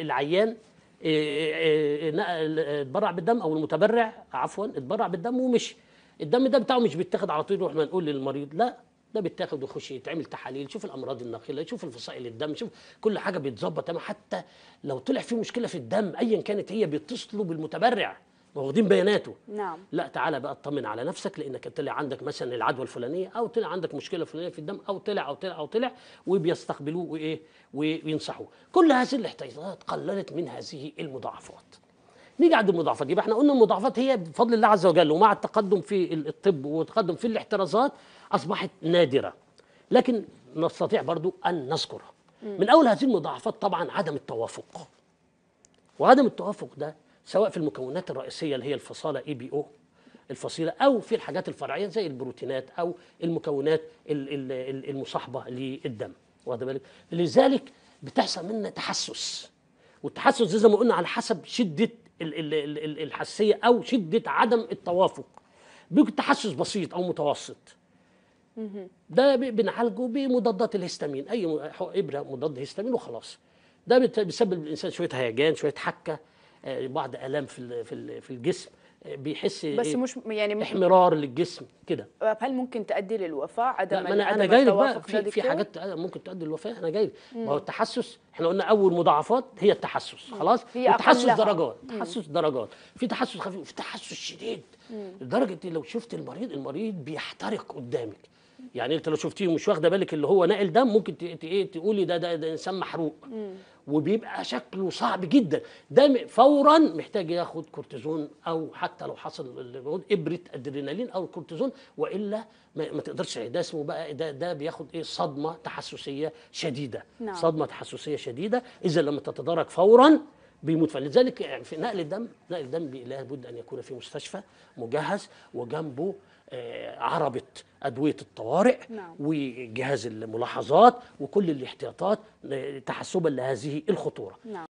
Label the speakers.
Speaker 1: العيان آه، آه، آه، اتبرع بالدم او المتبرع عفوا اتبرع بالدم ومشي الدم ده بتاعه مش بيتاخد على طول ما نقول للمريض لا ده بيتاخد ويخش يتعمل تحاليل يشوف الامراض الناقله يشوف الفصائل الدم يشوف كل حاجه بيتظبط تمام حتى لو طلع في مشكله في الدم ايا كانت هي بيتصلوا بالمتبرع واخدين بياناته نعم لا تعالى بقى اطمن على نفسك لانك طلع عندك مثلا العدوى الفلانيه او طلع عندك مشكله فلانيه في الدم او طلع او طلع او طلع وبيستقبلوه وايه وينصحوه كل هذه الاحتياطات قللت من هذه المضاعفات نيجي عند المضاعفات يبقى احنا قلنا المضاعفات هي بفضل الله عز وجل ومع التقدم في الطب والتقدم في الاحترازات اصبحت نادره لكن نستطيع برضو ان نذكرها من اول هذه المضاعفات طبعا عدم التوافق وعدم التوافق ده سواء في المكونات الرئيسيه اللي هي الفصاله اي بي او الفصيله او في الحاجات الفرعيه زي البروتينات او المكونات المصاحبه للدم واخد بالك لذلك بتحصل منا تحسس والتحسس زي ما قلنا على حسب شده الحساسيه او شده عدم التوافق بيكون تحسس بسيط او متوسط ده بنعالجه بمضادات الهستامين اي ابره مضاد هستامين وخلاص ده بيسبب للانسان شويه هيجان شويه حكه آه، بعض الام في في الجسم آه، بيحس بس إيه؟ مش يعني احمرار للجسم كده هل ممكن تؤدي للوفاه عدم ما انا انا جاي بقى في, في حاجات ممكن تؤدي للوفاه انا جاي ما هو التحسس احنا قلنا اول مضاعفات هي التحسس خلاص التحسس درجات تحسس درجات في تحسس خفيف وفي تحسس شديد لدرجه لو شفت المريض المريض بيحترق قدامك يعني انت لو شفتيه مش واخده بالك اللي هو ناقل دم ممكن ايه تقولي ده, ده ده انسان محروق وبيبقى شكله صعب جدا ده فورا محتاج ياخد كورتيزون او حتى لو حصل ابره ادرينالين او الكورتيزون والا ما, ما تقدرش ده اسمه بقى ده ده بياخد ايه صدمه تحسسيه شديده نعم. صدمه تحسسيه شديده اذا لما تتدارك فورا بيموت فلذلك في نقل الدم نقل الدم لابد ان يكون في مستشفى مجهز وجنبه آه، عربة أدوية الطوارئ نعم. وجهاز الملاحظات وكل الاحتياطات تحسبا لهذه الخطورة نعم.